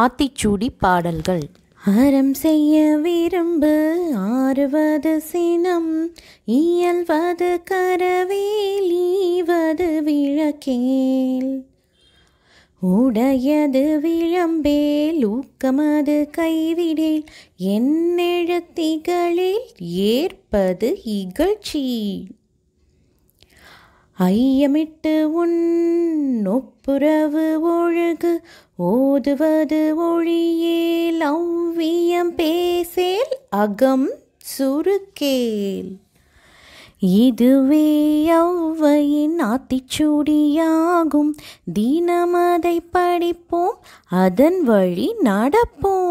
ஆத்திச்சூடி பாடல்கள் அறம் செய்ய விரும்பு ஆறுவது சினம் இயல்வது கரவேல் ஈவது விளக்கேல் உடையது விளம்பேல் ஊக்கமது கைவிடேல் என்னெழுத்திகளில் ஏற்பது இகழ்ச்சி ஐயமிட்டு உன் ஒப்புரவு ஒழுகு ஓதுவது ஒழியேல் அவ்வியம் பேசேல் அகம் சுருக்கேல் இதுவே அவ்வையின் ஆத்திச்சூடியாகும் தீனமதை படிப்போம் அதன் வழி நடப்போம்